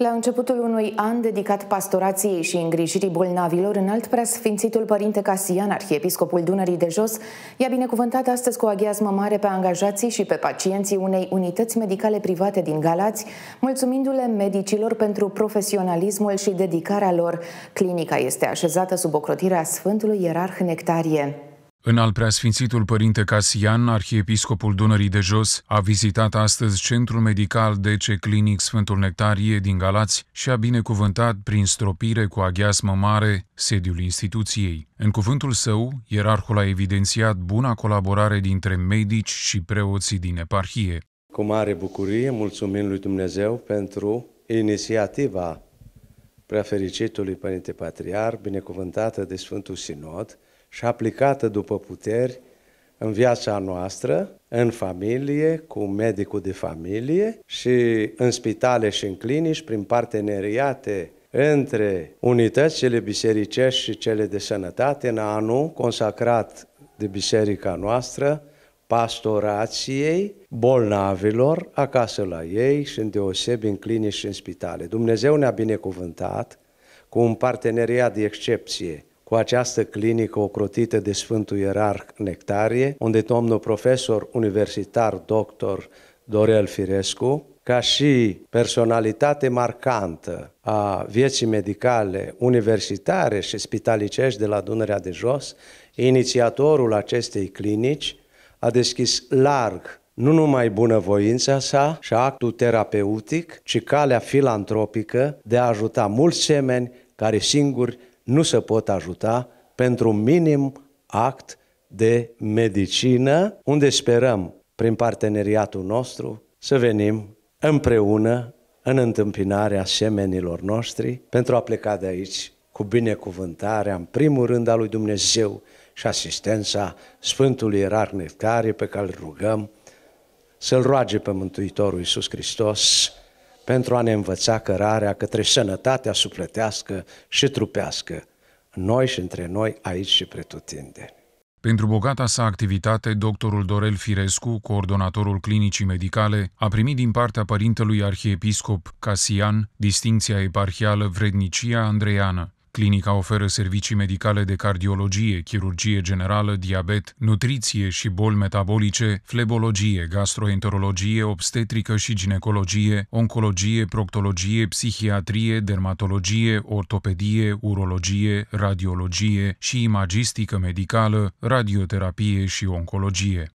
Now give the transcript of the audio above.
La începutul unui an dedicat pastorației și îngrijirii bolnavilor, în alt preasfințitul părinte Casian, arhiepiscopul Dunării de Jos, i-a binecuvântat astăzi cu o aghiazmă mare pe angajații și pe pacienții unei unități medicale private din Galați, mulțumindu-le medicilor pentru profesionalismul și dedicarea lor. Clinica este așezată sub ocrotirea Sfântului Ierarh Nectarie. În al preasfințitul părinte Casian, arhiepiscopul Dunării de Jos, a vizitat astăzi Centrul Medical DC Clinic Sfântul Nectarie din Galați și a binecuvântat prin stropire cu aghiasmă mare sediul instituției. În cuvântul său, ierarhul a evidențiat buna colaborare dintre medici și preoții din eparhie. Cu mare bucurie mulțumim lui Dumnezeu pentru inițiativa preafericitului Părinte Patriar, binecuvântată de Sfântul Sinod, și aplicată după puteri în viața noastră, în familie, cu medicul de familie și în spitale și în clinici, prin parteneriate între unitățile bisericești și cele de sănătate, în anul consacrat de biserica noastră, pastorației bolnavilor acasă la ei și în deosebi în clinici și în spitale. Dumnezeu ne-a binecuvântat cu un parteneriat de excepție cu această clinică ocrotită de Sfântul Ierarh Nectarie, unde domnul profesor universitar doctor Dorel Firescu, ca și personalitate marcantă a vieții medicale universitare și spitalicești de la Dunărea de Jos, inițiatorul acestei clinici a deschis larg nu numai bunăvoința sa și actul terapeutic, ci calea filantropică de a ajuta mulți semeni care singuri nu se pot ajuta pentru minim act de medicină, unde sperăm, prin parteneriatul nostru, să venim împreună în întâmpinarea semenilor noștri pentru a pleca de aici cu binecuvântarea, în primul rând, a lui Dumnezeu și asistența Sfântului Ierarh Nectarie pe care îl rugăm să-L roage pe Mântuitorul Iisus Hristos pentru a ne învăța cărarea către sănătatea sufletească și trupească, noi și între noi, aici și pretutinde. Pentru bogata sa activitate, doctorul Dorel Firescu, coordonatorul clinicii medicale, a primit din partea părintelui arhiepiscop Casian distinția eparhială Vrednicia Andreiană, Clinica oferă servicii medicale de cardiologie, chirurgie generală, diabet, nutriție și boli metabolice, flebologie, gastroenterologie, obstetrică și ginecologie, oncologie, proctologie, psihiatrie, dermatologie, ortopedie, urologie, radiologie și imagistică medicală, radioterapie și oncologie.